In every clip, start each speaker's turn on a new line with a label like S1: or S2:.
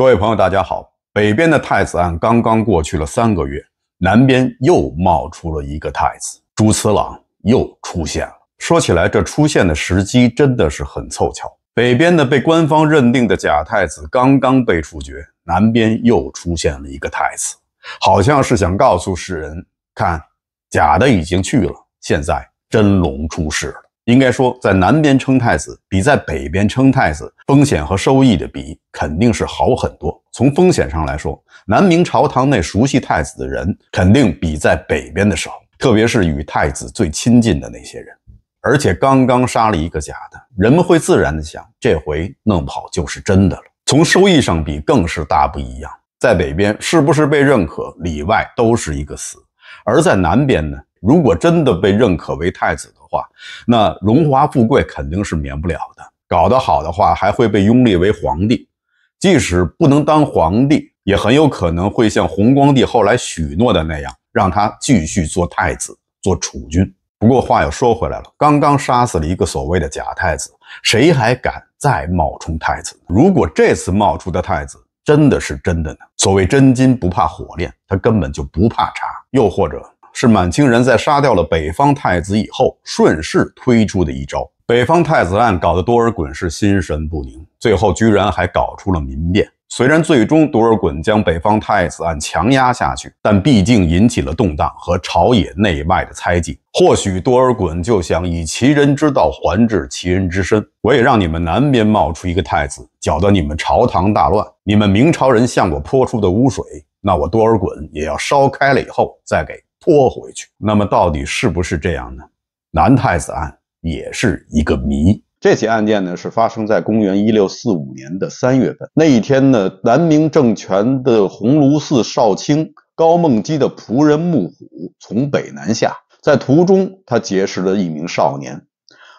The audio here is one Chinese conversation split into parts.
S1: 各位朋友，大家好。北边的太子案刚刚过去了三个月，南边又冒出了一个太子朱慈朗又出现了。说起来，这出现的时机真的是很凑巧。北边呢，被官方认定的假太子刚刚被处决，南边又出现了一个太子，好像是想告诉世人：看，假的已经去了，现在真龙出世了。应该说，在南边称太子比在北边称太子风险和收益的比肯定是好很多。从风险上来说，南明朝堂内熟悉太子的人肯定比在北边的少，特别是与太子最亲近的那些人。而且刚刚杀了一个假的，人们会自然的想，这回弄不好就是真的了。从收益上比更是大不一样。在北边是不是被认可，里外都是一个死；而在南边呢，如果真的被认可为太子。话，那荣华富贵肯定是免不了的。搞得好的话，还会被拥立为皇帝；即使不能当皇帝，也很有可能会像弘光帝后来许诺的那样，让他继续做太子、做储君。不过话又说回来了，刚刚杀死了一个所谓的假太子，谁还敢再冒充太子如果这次冒出的太子真的是真的呢？所谓真金不怕火炼，他根本就不怕查。又或者……是满清人在杀掉了北方太子以后，顺势推出的一招。北方太子案搞得多尔衮是心神不宁，最后居然还搞出了民变。虽然最终多尔衮将北方太子案强压下去，但毕竟引起了动荡和朝野内外的猜忌。或许多尔衮就想以其人之道还治其人之身，我也让你们南边冒出一个太子，搅得你们朝堂大乱。你们明朝人向我泼出的污水，那我多尔衮也要烧开了以后再给。拖回去。那么，到底是不是这样呢？南太子案也是一个谜。这起案件呢，是发生在公元一六四五年的三月份。那一天呢，南明政权的鸿胪寺少卿高梦基的仆人木虎从北南下，在途中他结识了一名少年。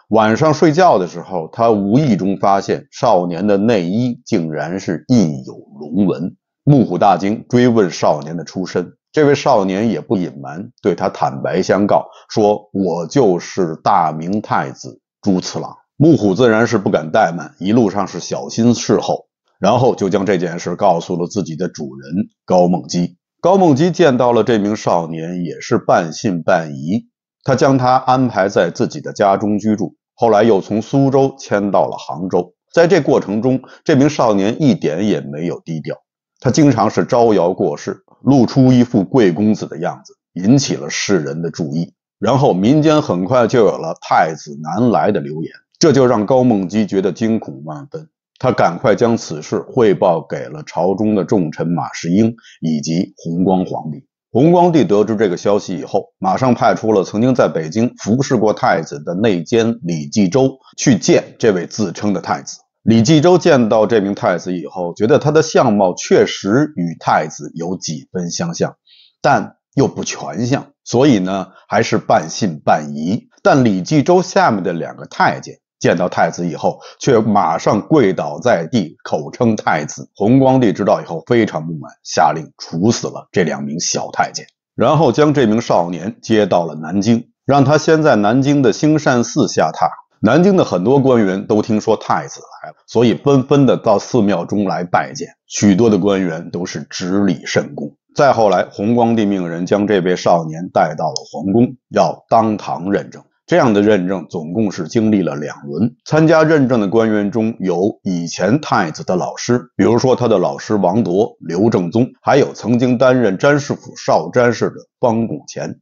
S1: 晚上睡觉的时候，他无意中发现少年的内衣竟然是印有龙纹。木虎大惊，追问少年的出身。这位少年也不隐瞒，对他坦白相告，说：“我就是大明太子朱次郎。”木虎自然是不敢怠慢，一路上是小心侍候，然后就将这件事告诉了自己的主人高梦基。高梦基见到了这名少年，也是半信半疑。他将他安排在自己的家中居住，后来又从苏州迁到了杭州。在这过程中，这名少年一点也没有低调，他经常是招摇过市。露出一副贵公子的样子，引起了世人的注意。然后，民间很快就有了太子难来的流言，这就让高梦基觉得惊恐万分。他赶快将此事汇报给了朝中的重臣马士英以及弘光皇帝。弘光帝得知这个消息以后，马上派出了曾经在北京服侍过太子的内监李继周去见这位自称的太子。李继周见到这名太子以后，觉得他的相貌确实与太子有几分相像，但又不全像，所以呢还是半信半疑。但李继周下面的两个太监见到太子以后，却马上跪倒在地，口称太子。洪光帝知道以后非常不满，下令处死了这两名小太监，然后将这名少年接到了南京，让他先在南京的兴善寺下榻。南京的很多官员都听说太子来了，所以纷纷的到寺庙中来拜见。许多的官员都是执礼甚恭。再后来，弘光帝命人将这位少年带到了皇宫，要当堂认证。这样的认证总共是经历了两轮。参加认证的官员中有以前太子的老师，比如说他的老师王铎、刘正宗，还有曾经担任詹事府少詹事的方拱乾。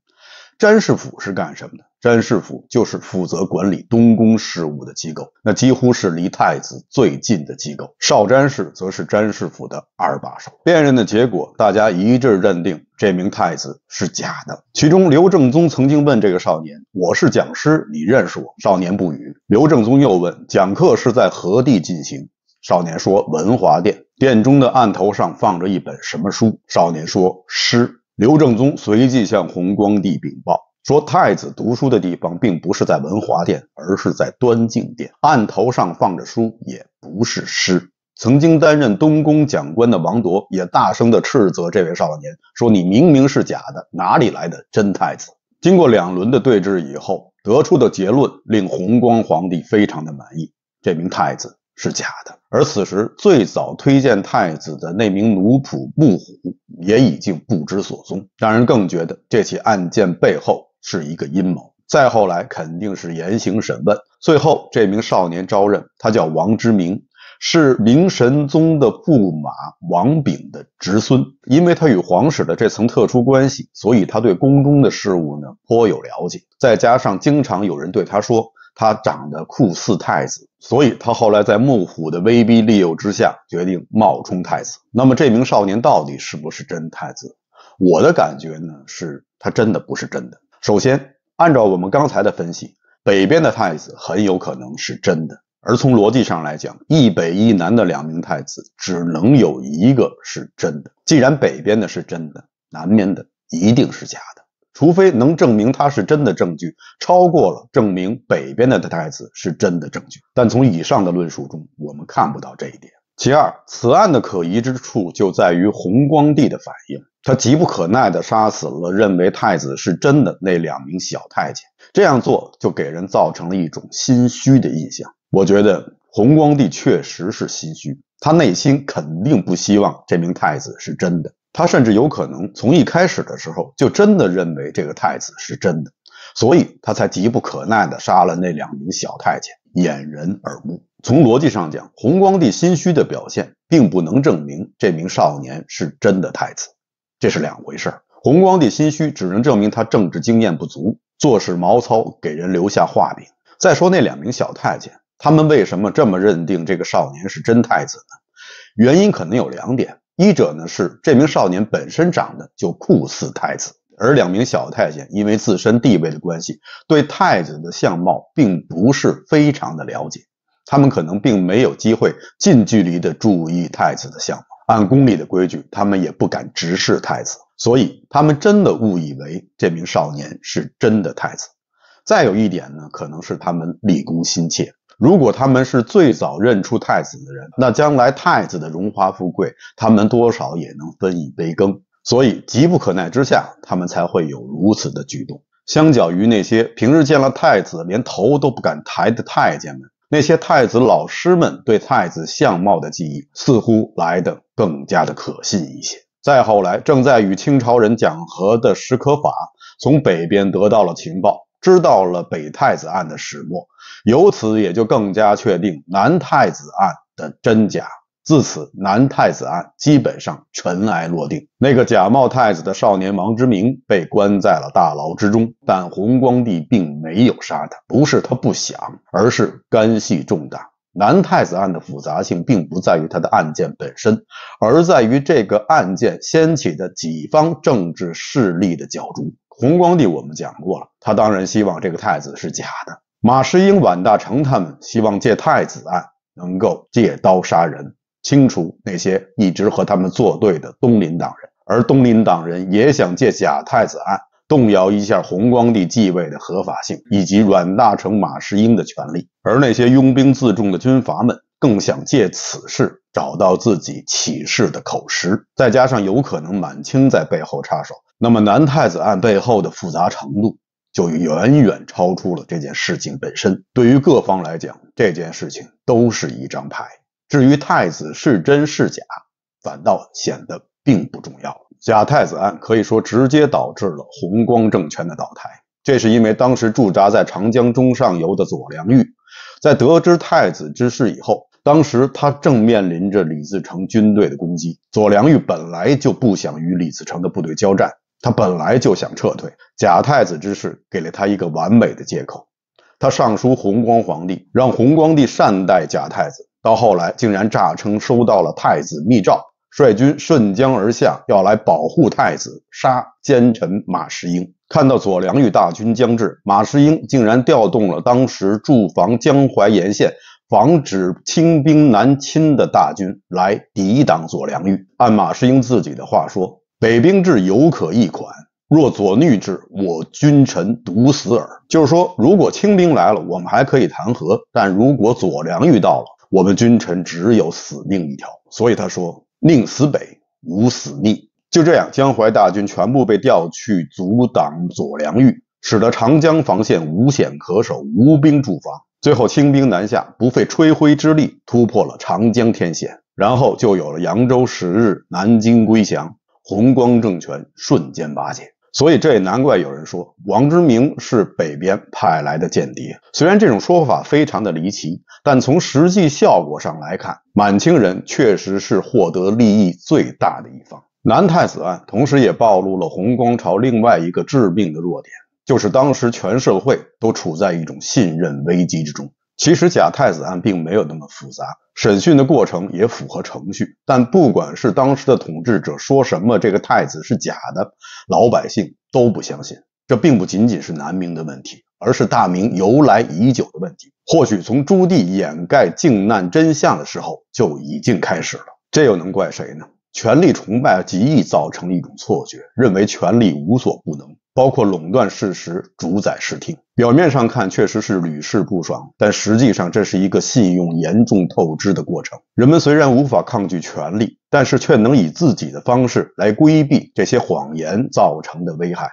S1: 詹事府是干什么的？詹事府就是负责管理东宫事务的机构，那几乎是离太子最近的机构。少詹氏则是詹事府的二把手。辨认的结果，大家一致认定这名太子是假的。其中，刘正宗曾经问这个少年：“我是讲师，你认识我？”少年不语。刘正宗又问：“讲课是在何地进行？”少年说：“文华殿。”殿中的案头上放着一本什么书？少年说：“诗。”刘正宗随即向洪光帝禀报。说太子读书的地方并不是在文华殿，而是在端静殿。案头上放着书，也不是诗。曾经担任东宫讲官的王铎也大声地斥责这位少年，说：“你明明是假的，哪里来的真太子？”经过两轮的对峙以后，得出的结论令弘光皇帝非常的满意。这名太子是假的，而此时最早推荐太子的那名奴仆木虎也已经不知所踪，让人更觉得这起案件背后。是一个阴谋。再后来肯定是严刑审问，最后这名少年招认，他叫王之明，是明神宗的驸马王炳的侄孙。因为他与皇室的这层特殊关系，所以他对宫中的事务呢颇有了解。再加上经常有人对他说他长得酷似太子，所以他后来在幕府的威逼利诱之下，决定冒充太子。那么这名少年到底是不是真太子？我的感觉呢是，他真的不是真的。首先，按照我们刚才的分析，北边的太子很有可能是真的。而从逻辑上来讲，一北一南的两名太子只能有一个是真的。既然北边的是真的，南边的一定是假的，除非能证明他是真的证据超过了证明北边的太子是真的证据。但从以上的论述中，我们看不到这一点。其二，此案的可疑之处就在于弘光帝的反应。他急不可耐地杀死了认为太子是真的那两名小太监，这样做就给人造成了一种心虚的印象。我觉得弘光帝确实是心虚，他内心肯定不希望这名太子是真的。他甚至有可能从一开始的时候就真的认为这个太子是真的，所以他才急不可耐地杀了那两名小太监，掩人耳目。从逻辑上讲，弘光帝心虚的表现并不能证明这名少年是真的太子，这是两回事儿。弘光帝心虚只能证明他政治经验不足，做事毛糙，给人留下画饼。再说那两名小太监，他们为什么这么认定这个少年是真太子呢？原因可能有两点：一者呢是这名少年本身长得就酷似太子，而两名小太监因为自身地位的关系，对太子的相貌并不是非常的了解。他们可能并没有机会近距离地注意太子的相貌，按宫里的规矩，他们也不敢直视太子，所以他们真的误以为这名少年是真的太子。再有一点呢，可能是他们立功心切。如果他们是最早认出太子的人，那将来太子的荣华富贵，他们多少也能分一杯羹。所以急不可耐之下，他们才会有如此的举动。相较于那些平日见了太子连头都不敢抬的太监们。那些太子老师们对太子相貌的记忆，似乎来得更加的可信一些。再后来，正在与清朝人讲和的史可法，从北边得到了情报，知道了北太子案的始末，由此也就更加确定南太子案的真假。自此，南太子案基本上尘埃落定。那个假冒太子的少年王之明被关在了大牢之中，但弘光帝并没有杀他，不是他不想，而是干系重大。南太子案的复杂性并不在于他的案件本身，而在于这个案件掀起的几方政治势力的角逐。弘光帝我们讲过了，他当然希望这个太子是假的。马士英、阮大铖他们希望借太子案能够借刀杀人。清除那些一直和他们作对的东林党人，而东林党人也想借假太子案动摇一下弘光帝继位的合法性，以及阮大铖、马士英的权力。而那些拥兵自重的军阀们更想借此事找到自己起事的口实。再加上有可能满清在背后插手，那么南太子案背后的复杂程度就远远超出了这件事情本身。对于各方来讲，这件事情都是一张牌。至于太子是真是假，反倒显得并不重要。假太子案可以说直接导致了弘光政权的倒台，这是因为当时驻扎在长江中上游的左良玉，在得知太子之事以后，当时他正面临着李自成军队的攻击。左良玉本来就不想与李自成的部队交战，他本来就想撤退。假太子之事给了他一个完美的借口，他上书弘光皇帝，让弘光帝善待假太子。到后来，竟然诈称收到了太子密诏，率军顺江而下，要来保护太子，杀奸臣马士英。看到左良玉大军将至，马士英竟然调动了当时驻防江淮沿线、防止清兵南侵的大军来抵挡左良玉。按马士英自己的话说：“北兵至犹可一款，若左逆至，我君臣独死耳。”就是说，如果清兵来了，我们还可以谈和；但如果左良玉到了，我们君臣只有死命一条，所以他说宁死北，无死逆。就这样，江淮大军全部被调去阻挡左良玉，使得长江防线无险可守，无兵驻防。最后，清兵南下，不费吹灰之力突破了长江天险，然后就有了扬州十日，南京归降，弘光政权瞬间瓦解。所以这也难怪有人说王之明是北边派来的间谍。虽然这种说法非常的离奇，但从实际效果上来看，满清人确实是获得利益最大的一方。南太子案同时也暴露了洪光朝另外一个致命的弱点，就是当时全社会都处在一种信任危机之中。其实假太子案并没有那么复杂，审讯的过程也符合程序。但不管是当时的统治者说什么这个太子是假的，老百姓都不相信。这并不仅仅是南明的问题，而是大明由来已久的问题。或许从朱棣掩盖靖难真相的时候就已经开始了。这又能怪谁呢？权力崇拜极易造成一种错觉，认为权力无所不能。包括垄断事实、主宰视听。表面上看，确实是屡试不爽，但实际上这是一个信用严重透支的过程。人们虽然无法抗拒权力，但是却能以自己的方式来规避这些谎言造成的危害。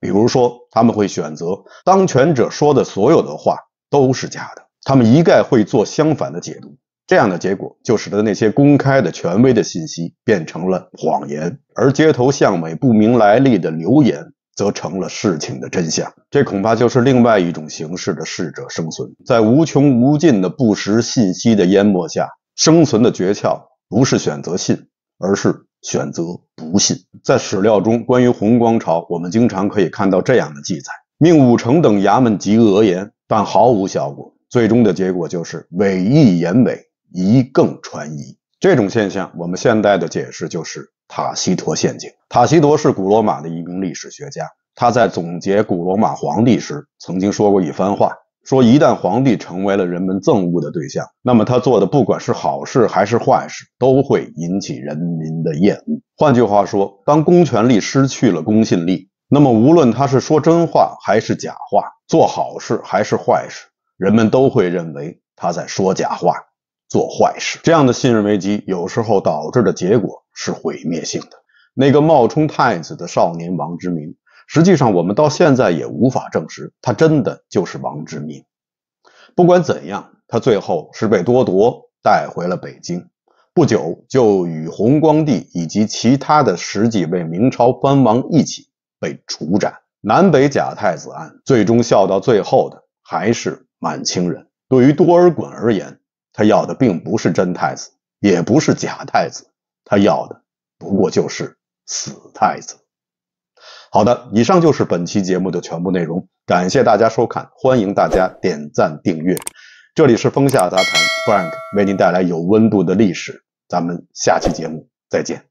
S1: 比如说，他们会选择当权者说的所有的话都是假的，他们一概会做相反的解读。这样的结果就使得那些公开的权威的信息变成了谎言，而街头巷尾不明来历的流言。则成了事情的真相，这恐怕就是另外一种形式的适者生存。在无穷无尽的不实信息的淹没下，生存的诀窍不是选择信，而是选择不信。在史料中，关于洪光朝，我们经常可以看到这样的记载：命武成等衙门及讹言，但毫无效果。最终的结果就是伪意言伪，一更传疑。这种现象，我们现在的解释就是。塔西佗陷阱。塔西佗是古罗马的一名历史学家，他在总结古罗马皇帝时曾经说过一番话，说一旦皇帝成为了人们憎恶的对象，那么他做的不管是好事还是坏事，都会引起人民的厌恶。换句话说，当公权力失去了公信力，那么无论他是说真话还是假话，做好事还是坏事，人们都会认为他在说假话，做坏事。这样的信任危机有时候导致的结果。是毁灭性的。那个冒充太子的少年王之明，实际上我们到现在也无法证实他真的就是王之明。不管怎样，他最后是被多铎带回了北京，不久就与弘光帝以及其他的十几位明朝藩王一起被处斩。南北假太子案最终笑到最后的还是满清人。对于多尔衮而言，他要的并不是真太子，也不是假太子。他要的不过就是死太子。好的，以上就是本期节目的全部内容，感谢大家收看，欢迎大家点赞订阅。这里是风下杂谈，Frank 为您带来有温度的历史。咱们下期节目再见。